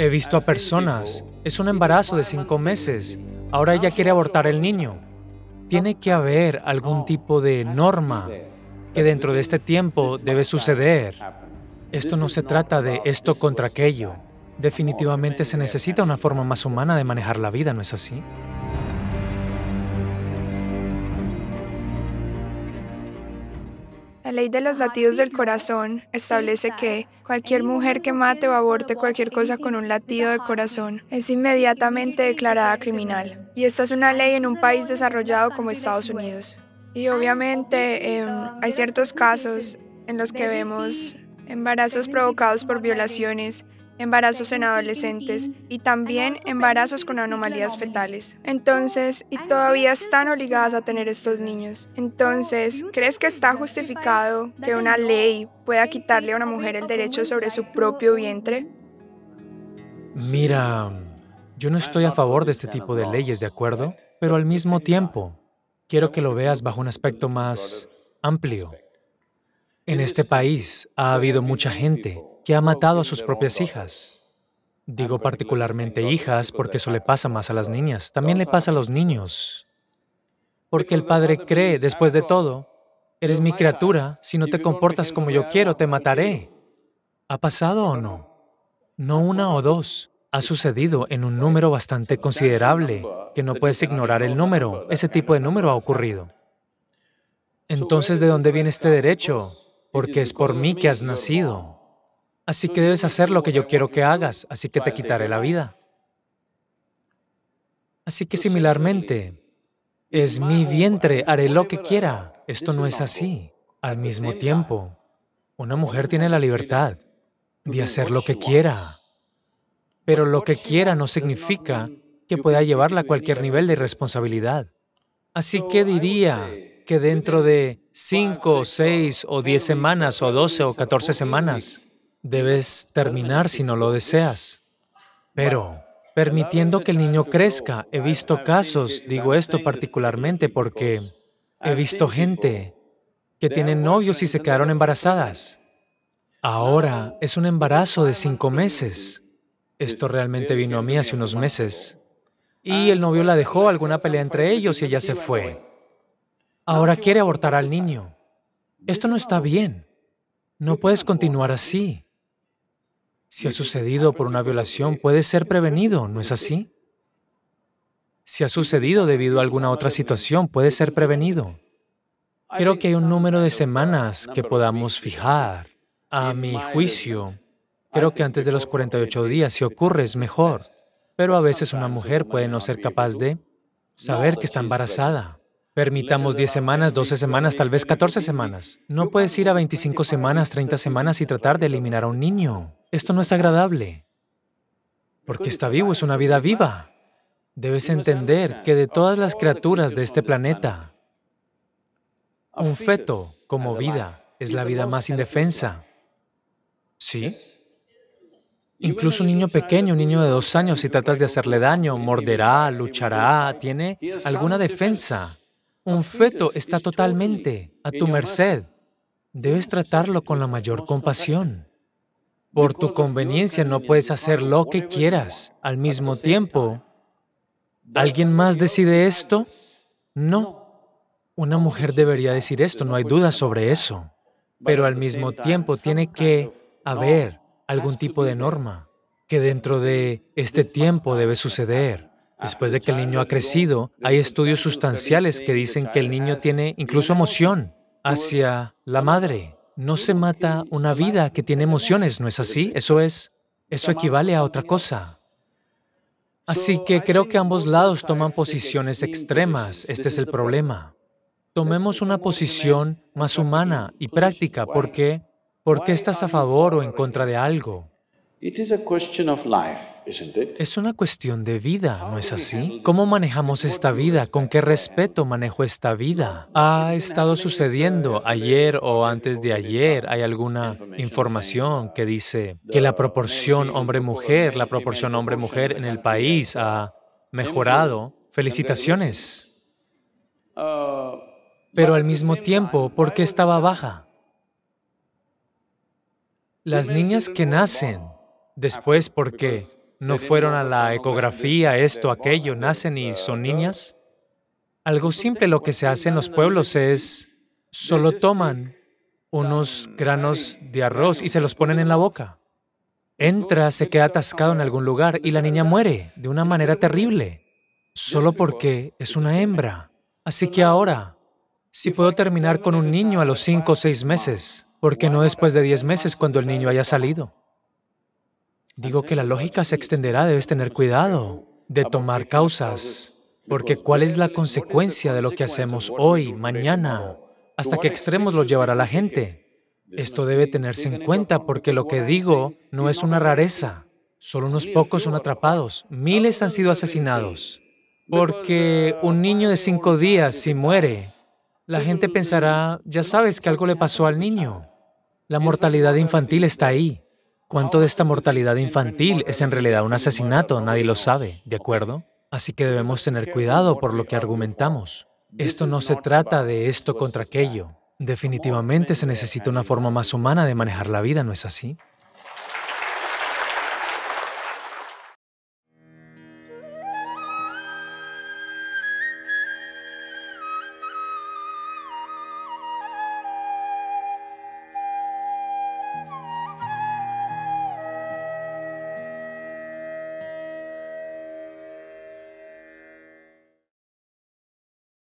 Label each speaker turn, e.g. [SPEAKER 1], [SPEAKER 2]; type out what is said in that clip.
[SPEAKER 1] He visto a personas, es un embarazo de cinco meses, ahora ella quiere abortar el niño. Tiene que haber algún tipo de norma que dentro de este tiempo debe suceder. Esto no se trata de esto contra aquello. Definitivamente se necesita una forma más humana de manejar la vida, ¿no es así?
[SPEAKER 2] La ley de los ah, latidos del corazón establece que cualquier mujer que mate o aborte cualquier cosa con un latido de corazón es inmediatamente declarada criminal. Y esta es una ley en un país desarrollado como Estados pues. Unidos. Y obviamente pues, em, hay ciertos casos en los que vemos embarazos provocados por violaciones embarazos en adolescentes y también embarazos con anomalías fetales. Entonces, y todavía están obligadas a tener estos niños. Entonces, ¿crees que está justificado que una ley pueda quitarle a una mujer el derecho sobre su propio vientre?
[SPEAKER 1] Mira, yo no estoy a favor de este tipo de leyes, ¿de acuerdo? Pero al mismo tiempo, quiero que lo veas bajo un aspecto más amplio. En este país ha habido mucha gente que ha matado a sus propias hijas. Digo particularmente hijas porque eso le pasa más a las niñas. También le pasa a los niños. Porque el padre cree, después de todo, eres mi criatura, si no te comportas como yo quiero, te mataré. ¿Ha pasado o no? No una o dos. Ha sucedido en un número bastante considerable, que no puedes ignorar el número. Ese tipo de número ha ocurrido. Entonces, ¿de dónde viene este derecho? Porque es por mí que has nacido. Así que debes hacer lo que yo quiero que hagas, así que te quitaré la vida. Así que similarmente, es mi vientre, haré lo que quiera. Esto no es así. Al mismo tiempo, una mujer tiene la libertad de hacer lo que quiera. Pero lo que quiera no significa que pueda llevarla a cualquier nivel de responsabilidad. Así que diría que dentro de cinco, seis, o diez semanas o doce, o catorce semanas, Debes terminar si no lo deseas. Pues, Pero permitiendo que el niño crezca, he visto casos, digo esto particularmente porque he visto gente que tiene novios y se quedaron embarazadas. Ahora es un embarazo de cinco meses. Esto realmente vino a mí hace unos meses. Y ah, el novio la pues dejó, alguna pelea entre ellos y ella se fue. Ahora quiere abortar al niño. Esto no está bien. No puedes continuar así. Si ha sucedido por una violación, puede ser prevenido, ¿no es así? Si ha sucedido debido a alguna otra situación, puede ser prevenido. Creo que hay un número de semanas que podamos fijar. A mi juicio, creo que antes de los 48 días, si ocurre, es mejor. Pero a veces una mujer puede no ser capaz de saber que está embarazada. Permitamos 10 semanas, 12 semanas, tal vez 14 semanas. No puedes ir a 25 semanas, 30 semanas y tratar de eliminar a un niño. Esto no es agradable. Porque está vivo, es una vida viva. Debes entender que de todas las criaturas de este planeta, un feto como vida es la vida más indefensa. ¿Sí? Incluso un niño pequeño, un niño de dos años, si tratas de hacerle daño, morderá, luchará, tiene alguna defensa. Un feto está totalmente a tu merced. Debes tratarlo con la mayor compasión. Por tu conveniencia no puedes hacer lo que quieras. Al mismo tiempo, ¿alguien más decide esto? No. Una mujer debería decir esto, no hay duda sobre eso. Pero al pues mismo tiempo tiene que haber algún tipo de norma que dentro de este tiempo debe suceder. Después de que el niño ha crecido, hay estudios sustanciales que dicen que el niño tiene incluso emoción hacia la madre. No se mata una vida que tiene emociones, ¿no es así? Eso es, eso equivale a otra cosa. Así que creo que ambos lados toman posiciones extremas. Este es el problema. Tomemos una posición más humana y práctica. ¿Por qué? ¿Por qué estás a favor o en contra de algo? Es una cuestión de vida, ¿no es así? ¿Cómo manejamos esta vida? ¿Con qué respeto manejo esta vida? ¿Ha estado sucediendo ayer o antes de ayer? ¿Hay alguna información que dice que la proporción hombre-mujer, la proporción hombre-mujer en el país ha mejorado? Felicitaciones. Uh, Pero al mismo tiempo, ¿por qué estaba baja? Las niñas que nacen después porque no fueron a la ecografía, esto, aquello, nacen y uh, son uh, niñas. Algo simple lo que se hace en los pueblos es, solo toman unos granos de arroz y se los ponen en la boca. Entra, se queda atascado en algún lugar y la niña muere de una manera terrible, solo porque es una hembra. Así que ahora, si puedo terminar con un niño a los cinco o seis meses, ¿por qué no después de diez meses cuando el niño haya salido? Digo que la lógica se extenderá, debes tener cuidado de ah, tomar causas, porque ¿cuál es la consecuencia de lo que hacemos hoy, mañana? ¿Hasta qué extremos lo llevará la gente? Esto debe tenerse en cuenta porque lo que digo no es una rareza. Solo unos pocos son atrapados, miles han sido asesinados. Porque un niño de cinco días, si muere, la gente pensará, ya sabes que algo le pasó al niño. La mortalidad infantil está ahí. ¿Cuánto de esta mortalidad infantil es en realidad un asesinato? Nadie lo sabe, ¿de acuerdo? Así que debemos tener cuidado por lo que argumentamos. Esto no se trata de esto contra aquello. Definitivamente se necesita una forma más humana de manejar la vida, ¿no es así?